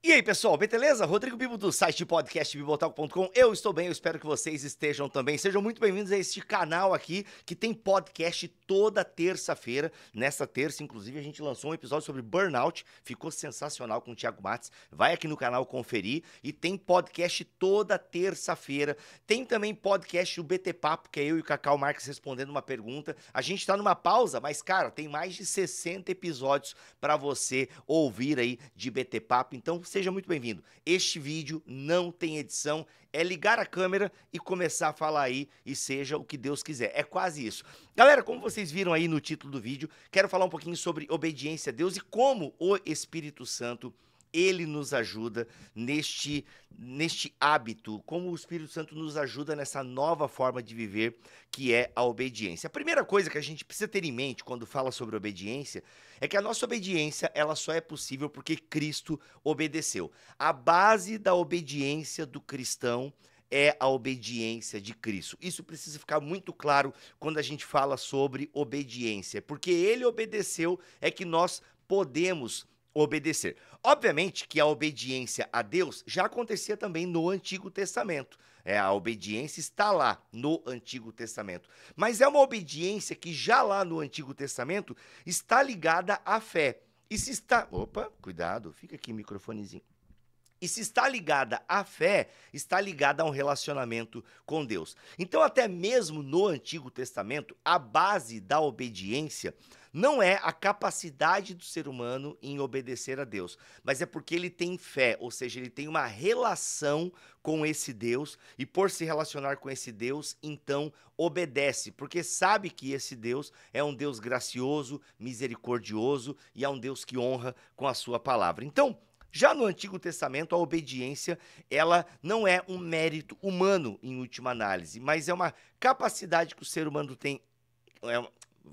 E aí, pessoal, beleza? Rodrigo Bibo do site podcast bibotalk.com. Eu estou bem, eu espero que vocês estejam também. Sejam muito bem-vindos a este canal aqui que tem podcast toda terça-feira. Nesta terça, inclusive, a gente lançou um episódio sobre burnout, ficou sensacional com o Thiago Matos. Vai aqui no canal conferir e tem podcast toda terça-feira. Tem também podcast do BT Papo, que é eu e o Cacau Marques respondendo uma pergunta. A gente está numa pausa, mas cara, tem mais de 60 episódios para você ouvir aí de BT Papo. Então, seja muito bem-vindo. Este vídeo não tem edição, é ligar a câmera e começar a falar aí e seja o que Deus quiser. É quase isso. Galera, como vocês viram aí no título do vídeo, quero falar um pouquinho sobre obediência a Deus e como o Espírito Santo ele nos ajuda neste, neste hábito, como o Espírito Santo nos ajuda nessa nova forma de viver, que é a obediência. A primeira coisa que a gente precisa ter em mente quando fala sobre obediência é que a nossa obediência ela só é possível porque Cristo obedeceu. A base da obediência do cristão é a obediência de Cristo. Isso precisa ficar muito claro quando a gente fala sobre obediência, porque ele obedeceu é que nós podemos obedecer. Obviamente que a obediência a Deus já acontecia também no Antigo Testamento. É, a obediência está lá no Antigo Testamento. Mas é uma obediência que já lá no Antigo Testamento está ligada à fé. E se está. Opa, cuidado, fica aqui microfonezinho. E se está ligada à fé, está ligada a um relacionamento com Deus. Então, até mesmo no Antigo Testamento, a base da obediência não é a capacidade do ser humano em obedecer a Deus, mas é porque ele tem fé, ou seja, ele tem uma relação com esse Deus e por se relacionar com esse Deus, então obedece, porque sabe que esse Deus é um Deus gracioso, misericordioso e é um Deus que honra com a sua palavra. Então, já no Antigo Testamento, a obediência, ela não é um mérito humano em última análise, mas é uma capacidade que o ser humano tem é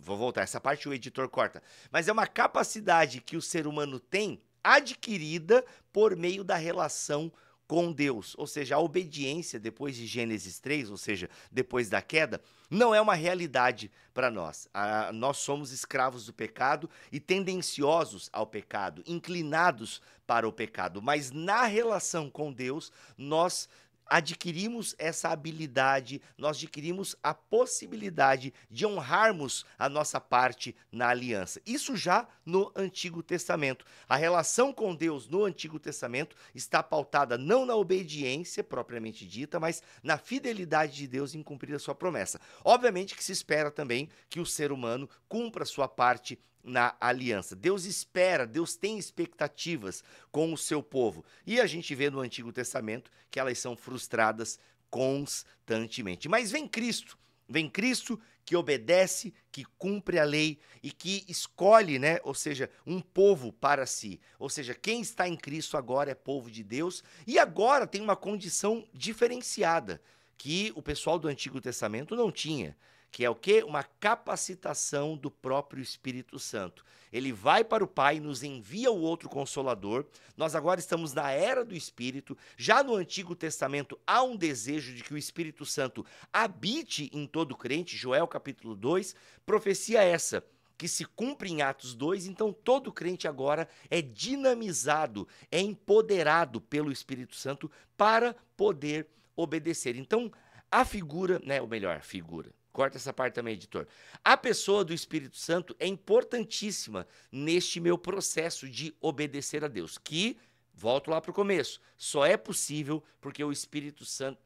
Vou voltar, essa parte o editor corta. Mas é uma capacidade que o ser humano tem adquirida por meio da relação com Deus. Ou seja, a obediência depois de Gênesis 3, ou seja, depois da queda, não é uma realidade para nós. nós somos escravos do pecado e tendenciosos ao pecado, inclinados para o pecado. Mas na relação com Deus, nós adquirimos essa habilidade, nós adquirimos a possibilidade de honrarmos a nossa parte na aliança. Isso já no Antigo Testamento. A relação com Deus no Antigo Testamento está pautada não na obediência propriamente dita, mas na fidelidade de Deus em cumprir a sua promessa. Obviamente que se espera também que o ser humano cumpra a sua parte na aliança. Deus espera, Deus tem expectativas com o seu povo. E a gente vê no Antigo Testamento que elas são frustradas constantemente. Mas vem Cristo, vem Cristo que obedece, que cumpre a lei e que escolhe, né, ou seja, um povo para si. Ou seja, quem está em Cristo agora é povo de Deus e agora tem uma condição diferenciada que o pessoal do Antigo Testamento não tinha que é o quê? Uma capacitação do próprio Espírito Santo. Ele vai para o Pai, nos envia o outro consolador. Nós agora estamos na era do Espírito. Já no Antigo Testamento há um desejo de que o Espírito Santo habite em todo crente, Joel capítulo 2, profecia essa que se cumpre em Atos 2, então todo crente agora é dinamizado, é empoderado pelo Espírito Santo para poder obedecer. Então, a figura, né, ou melhor, a figura, Corta essa parte também, editor. A pessoa do Espírito Santo é importantíssima neste meu processo de obedecer a Deus, que, volto lá para o começo, só é possível porque o Espírito Santo,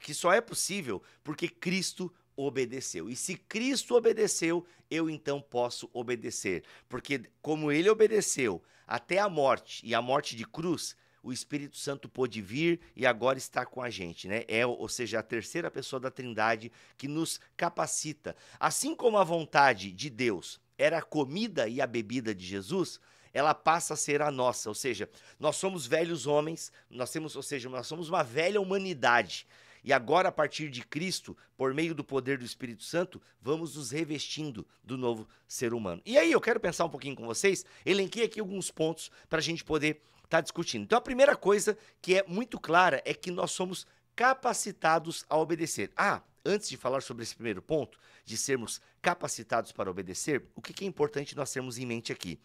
que só é possível porque Cristo obedeceu. E se Cristo obedeceu, eu então posso obedecer, porque como ele obedeceu até a morte e a morte de cruz, o Espírito Santo pôde vir e agora está com a gente, né? É, ou seja, a terceira pessoa da Trindade que nos capacita. Assim como a vontade de Deus era a comida e a bebida de Jesus, ela passa a ser a nossa, ou seja, nós somos velhos homens, nós temos, ou seja, nós somos uma velha humanidade. E agora, a partir de Cristo, por meio do poder do Espírito Santo, vamos nos revestindo do novo ser humano. E aí, eu quero pensar um pouquinho com vocês, elenquei aqui alguns pontos para a gente poder está discutindo. Então, a primeira coisa que é muito clara é que nós somos capacitados a obedecer. Ah, antes de falar sobre esse primeiro ponto, de sermos capacitados para obedecer, o que, que é importante nós termos em mente aqui?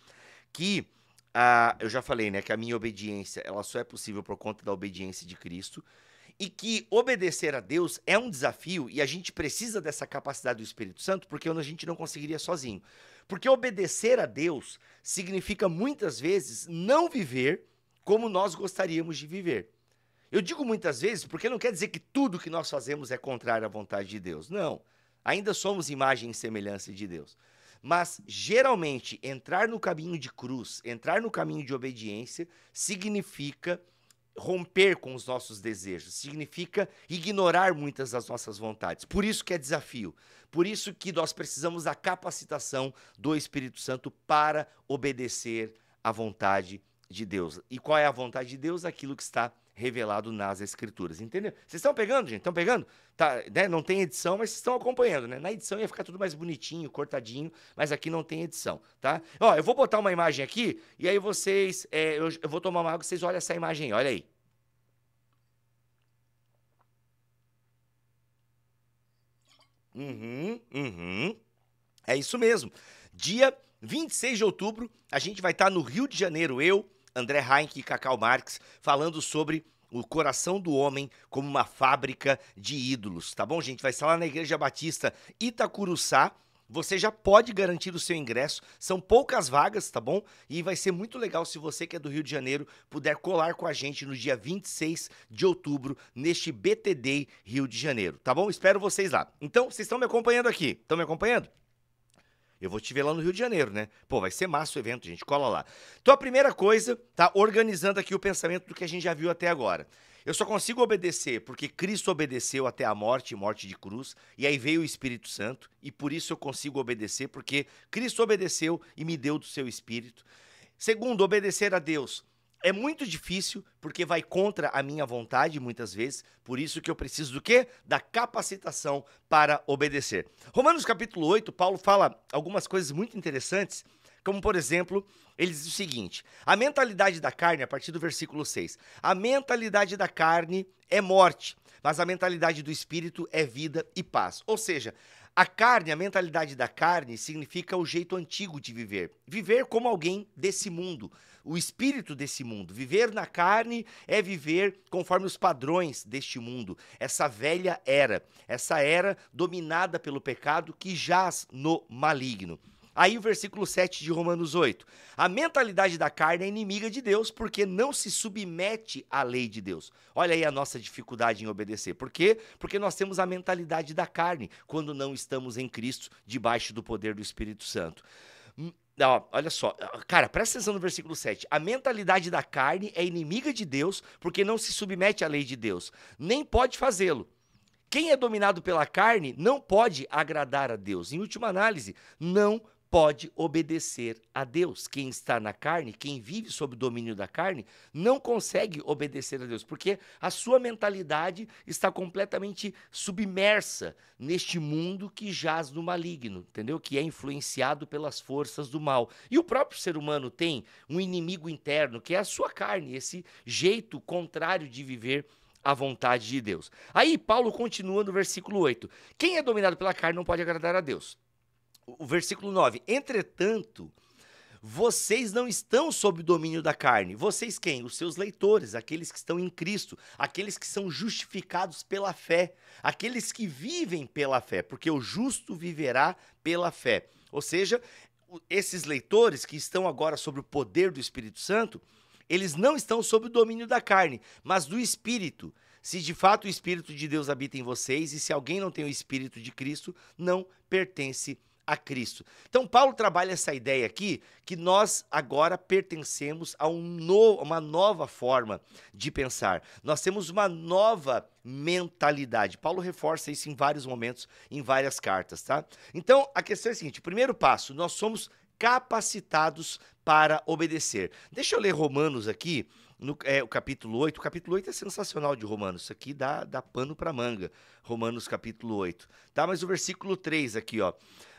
Que ah, eu já falei, né, que a minha obediência ela só é possível por conta da obediência de Cristo e que obedecer a Deus é um desafio e a gente precisa dessa capacidade do Espírito Santo porque a gente não conseguiria sozinho. Porque obedecer a Deus significa muitas vezes não viver como nós gostaríamos de viver. Eu digo muitas vezes porque não quer dizer que tudo que nós fazemos é contrário à vontade de Deus. Não. Ainda somos imagem e semelhança de Deus. Mas, geralmente, entrar no caminho de cruz, entrar no caminho de obediência, significa romper com os nossos desejos, significa ignorar muitas das nossas vontades. Por isso que é desafio. Por isso que nós precisamos da capacitação do Espírito Santo para obedecer à vontade de Deus. E qual é a vontade de Deus? Aquilo que está revelado nas Escrituras. Entendeu? Vocês estão pegando, gente? Estão pegando? Tá, né? Não tem edição, mas vocês estão acompanhando, né? Na edição ia ficar tudo mais bonitinho, cortadinho, mas aqui não tem edição, tá? Ó, eu vou botar uma imagem aqui e aí vocês. É, eu, eu, vou tomar uma água vocês olham essa imagem aí, olha aí. Uhum, uhum. É isso mesmo. Dia 26 de outubro, a gente vai estar no Rio de Janeiro, eu, André Heinck e Cacau Marx, falando sobre o coração do homem como uma fábrica de ídolos, tá bom, gente? Vai estar lá na Igreja Batista Itacuruçá. Você já pode garantir o seu ingresso, são poucas vagas, tá bom? E vai ser muito legal se você que é do Rio de Janeiro puder colar com a gente no dia 26 de outubro, neste BTD Rio de Janeiro, tá bom? Espero vocês lá. Então, vocês estão me acompanhando aqui? Estão me acompanhando? Eu vou te ver lá no Rio de Janeiro, né? Pô, vai ser massa o evento, gente. Cola lá. Então a primeira coisa, tá organizando aqui o pensamento do que a gente já viu até agora. Eu só consigo obedecer porque Cristo obedeceu até a morte, morte de cruz, e aí veio o Espírito Santo, e por isso eu consigo obedecer porque Cristo obedeceu e me deu do seu espírito. Segundo, obedecer a Deus é muito difícil, porque vai contra a minha vontade muitas vezes, por isso que eu preciso do quê? Da capacitação para obedecer. Romanos capítulo 8, Paulo fala algumas coisas muito interessantes, como por exemplo, ele diz o seguinte: a mentalidade da carne, a partir do versículo 6, a mentalidade da carne é morte, mas a mentalidade do espírito é vida e paz. Ou seja, a carne, a mentalidade da carne, significa o jeito antigo de viver. Viver como alguém desse mundo o espírito desse mundo. Viver na carne é viver conforme os padrões deste mundo, essa velha era, essa era dominada pelo pecado que jaz no maligno. Aí o versículo 7 de Romanos 8. A mentalidade da carne é inimiga de Deus porque não se submete à lei de Deus. Olha aí a nossa dificuldade em obedecer. Por quê? Porque nós temos a mentalidade da carne quando não estamos em Cristo, debaixo do poder do Espírito Santo. Ó, olha só, cara, presta atenção no versículo 7. A mentalidade da carne é inimiga de Deus, porque não se submete à lei de Deus, nem pode fazê-lo. Quem é dominado pela carne não pode agradar a Deus. Em última análise, não pode obedecer a Deus. Quem está na carne, quem vive sob o domínio da carne, não consegue obedecer a Deus, porque a sua mentalidade está completamente submersa neste mundo que jaz no maligno, entendeu? Que é influenciado pelas forças do mal. E o próprio ser humano tem um inimigo interno, que é a sua carne, esse jeito contrário de viver a vontade de Deus. Aí Paulo continua no versículo 8: Quem é dominado pela carne não pode agradar a Deus o versículo 9. Entretanto, vocês não estão sob o domínio da carne. Vocês quem? Os seus leitores, aqueles que estão em Cristo, aqueles que são justificados pela fé, aqueles que vivem pela fé, porque o justo viverá pela fé. Ou seja, esses leitores que estão agora sob o poder do Espírito Santo, eles não estão sob o domínio da carne, mas do Espírito. Se de fato o Espírito de Deus habita em vocês, e se alguém não tem o Espírito de Cristo, não pertence a a Cristo. Então, Paulo trabalha essa ideia aqui que nós agora pertencemos a um no, uma nova forma de pensar. Nós temos uma nova mentalidade. Paulo reforça isso em vários momentos, em várias cartas, tá? Então, a questão é a seguinte: primeiro passo, nós somos capacitados para obedecer. Deixa eu ler Romanos aqui, no, é, o capítulo 8. O capítulo 8 é sensacional de Romanos. Isso aqui dá, dá pano para manga, Romanos capítulo 8. Tá? Mas o versículo 3 aqui, ó.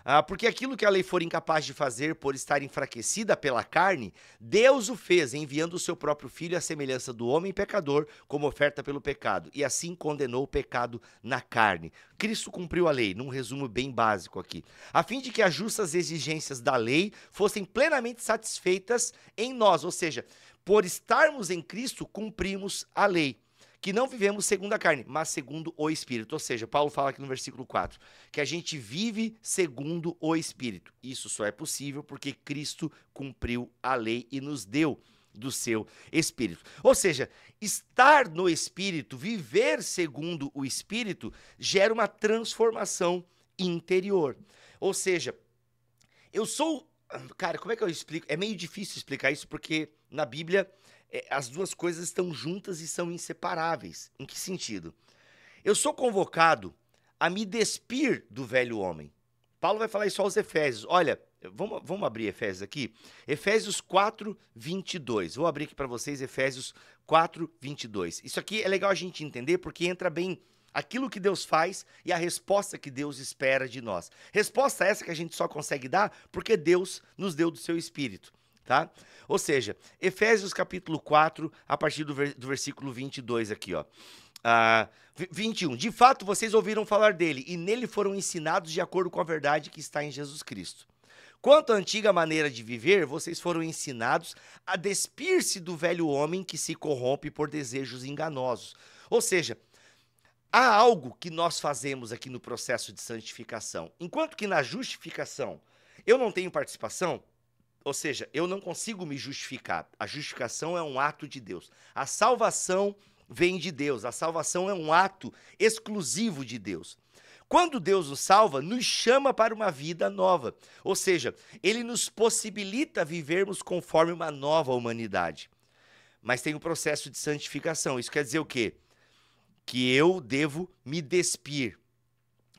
Ah, porque aquilo que a lei for incapaz de fazer por estar enfraquecida pela carne, Deus o fez, enviando o seu próprio filho à semelhança do homem pecador, como oferta pelo pecado, e assim condenou o pecado na carne. Cristo cumpriu a lei, num resumo bem básico aqui, a fim de que as justas exigências da lei fossem plenamente satisfeitas em nós, ou seja, por estarmos em Cristo, cumprimos a lei que não vivemos segundo a carne, mas segundo o Espírito. Ou seja, Paulo fala aqui no versículo 4, que a gente vive segundo o Espírito. Isso só é possível porque Cristo cumpriu a lei e nos deu do seu espírito. Ou seja, estar no espírito, viver segundo o espírito, gera uma transformação interior. Ou seja, eu sou. Cara, como é que eu explico? É meio difícil explicar isso porque na Bíblia é, as duas coisas estão juntas e são inseparáveis. Em que sentido? Eu sou convocado a me despir do velho homem. Paulo vai falar isso aos Efésios. Olha, vamos, vamos abrir Efésios aqui? Efésios 4, 22. Vou abrir aqui para vocês Efésios 4, 22. Isso aqui é legal a gente entender porque entra bem aquilo que Deus faz e a resposta que Deus espera de nós. Resposta essa que a gente só consegue dar porque Deus nos deu do seu espírito tá? Ou seja, Efésios capítulo 4, a partir do, ver, do versículo 22 aqui, ó. Ah, 21. De fato, vocês ouviram falar dele e nele foram ensinados de acordo com a verdade que está em Jesus Cristo. Quanto à antiga maneira de viver, vocês foram ensinados a despir-se do velho homem que se corrompe por desejos enganosos. Ou seja, há algo que nós fazemos aqui no processo de santificação. Enquanto que na justificação eu não tenho participação, ou seja, eu não consigo me justificar. A justificação é um ato de Deus. A salvação vem de Deus. A salvação é um ato exclusivo de Deus. Quando Deus nos salva, nos chama para uma vida nova. Ou seja, ele nos possibilita vivermos conforme uma nova humanidade. Mas tem o um processo de santificação. Isso quer dizer o quê? Que eu devo me despir.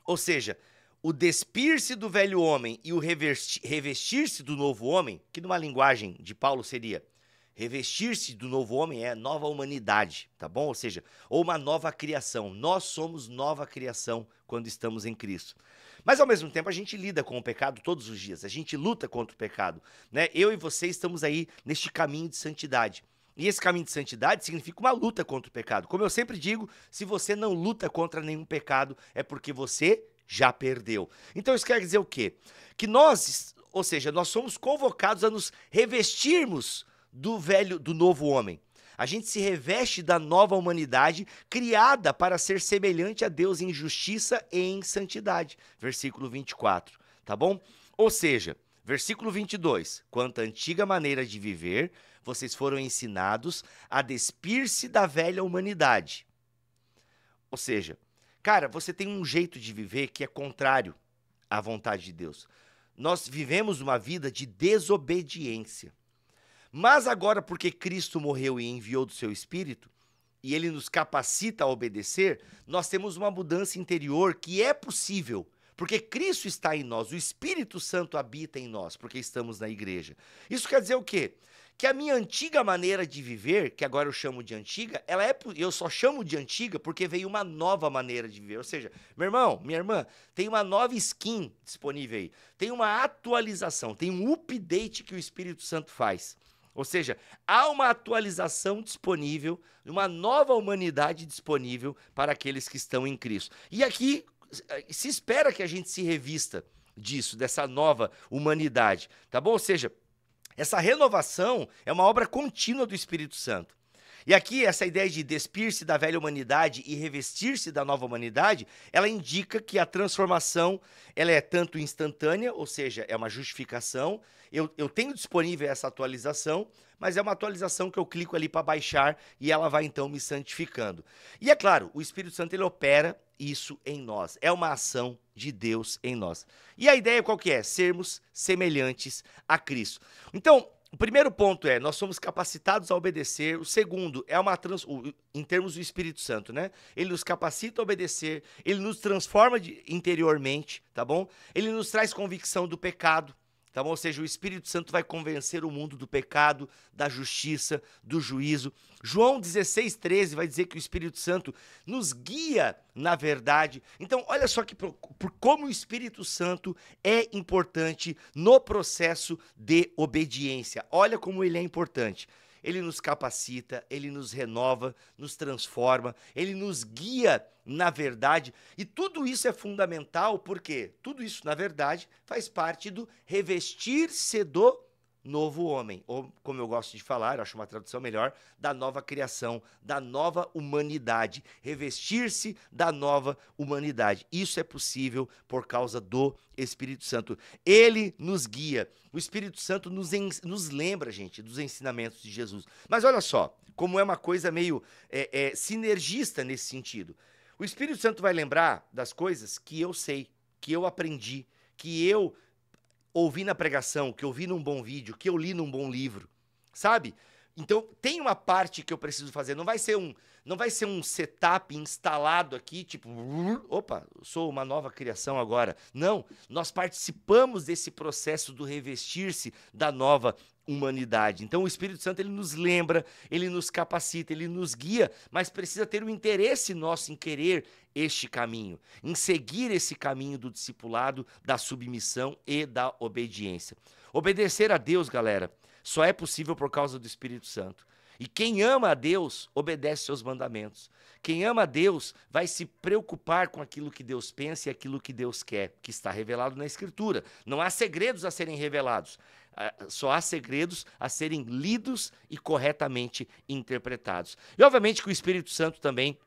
Ou seja, o despir-se do velho homem e o revestir-se do novo homem, que numa linguagem de Paulo seria revestir-se do novo homem é nova humanidade, tá bom? Ou seja, ou uma nova criação. Nós somos nova criação quando estamos em Cristo. Mas ao mesmo tempo a gente lida com o pecado todos os dias, a gente luta contra o pecado, né? Eu e você estamos aí neste caminho de santidade. E esse caminho de santidade significa uma luta contra o pecado. Como eu sempre digo, se você não luta contra nenhum pecado, é porque você já perdeu. Então isso quer dizer o quê? Que nós, ou seja, nós somos convocados a nos revestirmos do velho, do novo homem. A gente se reveste da nova humanidade criada para ser semelhante a Deus em justiça e em santidade. Versículo 24, tá bom? Ou seja, versículo 22, quanto à antiga maneira de viver, vocês foram ensinados a despir-se da velha humanidade. Ou seja, Cara, você tem um jeito de viver que é contrário à vontade de Deus. Nós vivemos uma vida de desobediência. Mas agora, porque Cristo morreu e enviou do seu Espírito, e ele nos capacita a obedecer, nós temos uma mudança interior que é possível. Porque Cristo está em nós, o Espírito Santo habita em nós, porque estamos na igreja. Isso quer dizer o quê? que a minha antiga maneira de viver, que agora eu chamo de antiga, ela é eu só chamo de antiga porque veio uma nova maneira de viver. Ou seja, meu irmão, minha irmã, tem uma nova skin disponível aí. Tem uma atualização, tem um update que o Espírito Santo faz. Ou seja, há uma atualização disponível, uma nova humanidade disponível para aqueles que estão em Cristo. E aqui eh, se espera que a gente se revista disso, dessa nova humanidade, tá bom? Ou seja, essa renovação é uma obra contínua do Espírito Santo. E aqui, essa ideia de despir-se da velha humanidade e revestir-se da nova humanidade, ela indica que a transformação ela é tanto instantânea, ou seja, é uma justificação. Eu, eu tenho disponível essa atualização, mas é uma atualização que eu clico ali para baixar e ela vai então me santificando. E é claro, o Espírito Santo ele opera isso em nós. É uma ação de Deus em nós. E a ideia qual que é? Sermos semelhantes a Cristo. Então, o primeiro ponto é, nós somos capacitados a obedecer. O segundo é uma trans, em termos do Espírito Santo, né? Ele nos capacita a obedecer, ele nos transforma de, interiormente, tá bom? Ele nos traz convicção do pecado, Tá bom? ou seja, o Espírito Santo vai convencer o mundo do pecado, da justiça, do juízo. João 16, 13 vai dizer que o Espírito Santo nos guia na verdade. Então, olha só que por, por como o Espírito Santo é importante no processo de obediência. Olha como ele é importante ele nos capacita, ele nos renova, nos transforma, ele nos guia na verdade. E tudo isso é fundamental porque tudo isso, na verdade, faz parte do revestir-se do novo homem, ou como eu gosto de falar, acho uma tradução melhor, da nova criação, da nova humanidade, revestir-se da nova humanidade. Isso é possível por causa do Espírito Santo. Ele nos guia, o Espírito Santo nos, nos lembra, gente, dos ensinamentos de Jesus. Mas olha só, como é uma coisa meio é, é, sinergista nesse sentido. O Espírito Santo vai lembrar das coisas que eu sei, que eu aprendi, que eu ouvi na pregação, que eu vi num bom vídeo, que eu li num bom livro, sabe? Então tem uma parte que eu preciso fazer. Não vai ser um, não vai ser um setup instalado aqui, tipo, opa, sou uma nova criação agora. Não, nós participamos desse processo do revestir-se da nova humanidade. Então o Espírito Santo ele nos lembra, ele nos capacita, ele nos guia, mas precisa ter um interesse nosso em querer este caminho, em seguir esse caminho do discipulado, da submissão e da obediência. Obedecer a Deus, galera, só é possível por causa do Espírito Santo. E quem ama a Deus obedece seus mandamentos. Quem ama a Deus vai se preocupar com aquilo que Deus pensa e aquilo que Deus quer, que está revelado na Escritura. Não há segredos a serem revelados só há segredos a serem lidos e corretamente interpretados. E obviamente que o Espírito Santo também,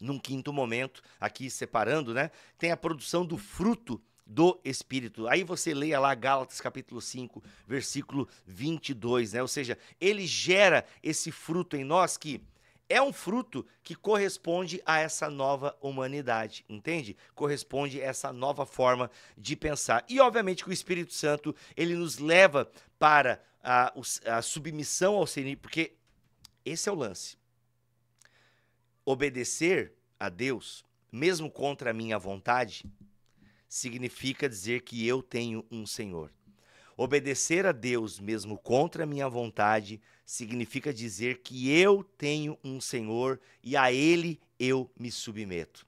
num quinto momento, aqui separando, né, tem a produção do fruto do Espírito. Aí você leia lá Gálatas capítulo 5, versículo 22, né? Ou seja, ele gera esse fruto em nós que é um fruto que corresponde a essa nova humanidade, entende? Corresponde a essa nova forma de pensar. E obviamente que o Espírito Santo, ele nos leva para a, a submissão ao Senhor, porque esse é o lance. Obedecer a Deus, mesmo contra a minha vontade, significa dizer que eu tenho um Senhor. Obedecer a Deus, mesmo contra a minha vontade, significa dizer que eu tenho um Senhor e a Ele eu me submeto.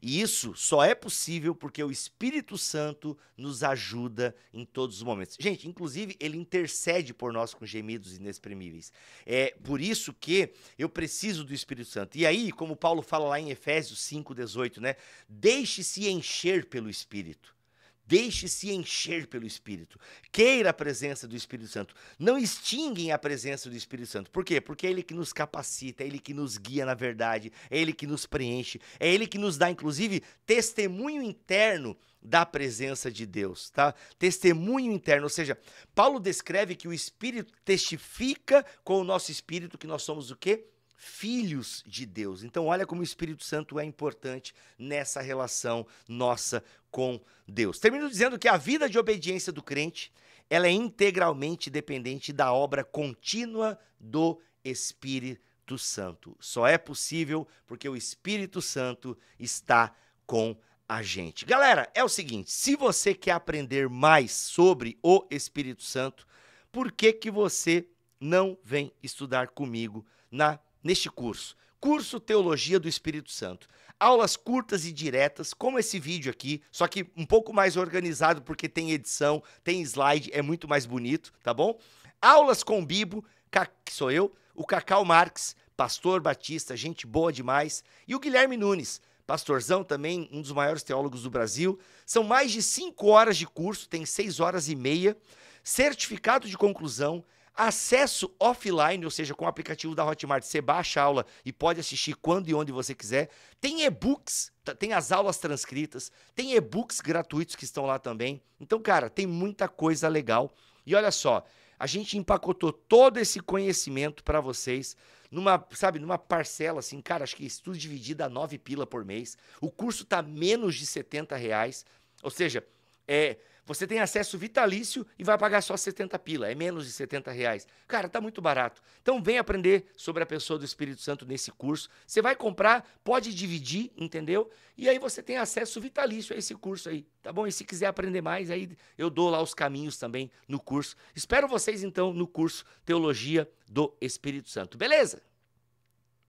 E isso só é possível porque o Espírito Santo nos ajuda em todos os momentos. Gente, inclusive, ele intercede por nós com gemidos inexprimíveis. É por isso que eu preciso do Espírito Santo. E aí, como Paulo fala lá em Efésios 5,18, né? Deixe-se encher pelo Espírito. Deixe-se encher pelo Espírito. Queira a presença do Espírito Santo. Não extinguem a presença do Espírito Santo. Por quê? Porque é Ele que nos capacita, é Ele que nos guia na verdade, é Ele que nos preenche, é Ele que nos dá, inclusive, testemunho interno da presença de Deus, tá? Testemunho interno, ou seja, Paulo descreve que o Espírito testifica com o nosso espírito que nós somos o quê? filhos de Deus. Então, olha como o Espírito Santo é importante nessa relação nossa com Deus. Termino dizendo que a vida de obediência do crente, ela é integralmente dependente da obra contínua do Espírito Santo. Só é possível porque o Espírito Santo está com a gente. Galera, é o seguinte, se você quer aprender mais sobre o Espírito Santo, por que que você não vem estudar comigo na neste curso? Curso Teologia do Espírito Santo aulas curtas e diretas, como esse vídeo aqui, só que um pouco mais organizado porque tem edição, tem slide, é muito mais bonito, tá bom? Aulas com o Bibo, que sou eu, o Cacau Marques, pastor batista, gente boa demais, e o Guilherme Nunes, pastorzão também, um dos maiores teólogos do Brasil. São mais de cinco horas de curso, tem seis horas e meia, certificado de conclusão, Acesso offline, ou seja, com o aplicativo da Hotmart, você baixa a aula e pode assistir quando e onde você quiser. Tem e-books, tem as aulas transcritas, tem e-books gratuitos que estão lá também. Então, cara, tem muita coisa legal. E olha só, a gente empacotou todo esse conhecimento para vocês numa, sabe, numa parcela assim, cara, acho que estudo dividido a nove pila por mês. O curso tá menos de 70 reais. Ou seja, é, você tem acesso vitalício e vai pagar só 70 pila, é menos de 70 reais. Cara, tá muito barato. Então vem aprender sobre a pessoa do Espírito Santo nesse curso. Você vai comprar, pode dividir, entendeu? E aí você tem acesso vitalício a esse curso aí, tá bom? E se quiser aprender mais, aí eu dou lá os caminhos também no curso. Espero vocês então no curso Teologia do Espírito Santo, beleza?